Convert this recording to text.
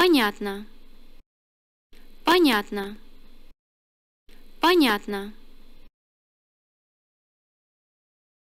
Понятно. Понятно. Понятно.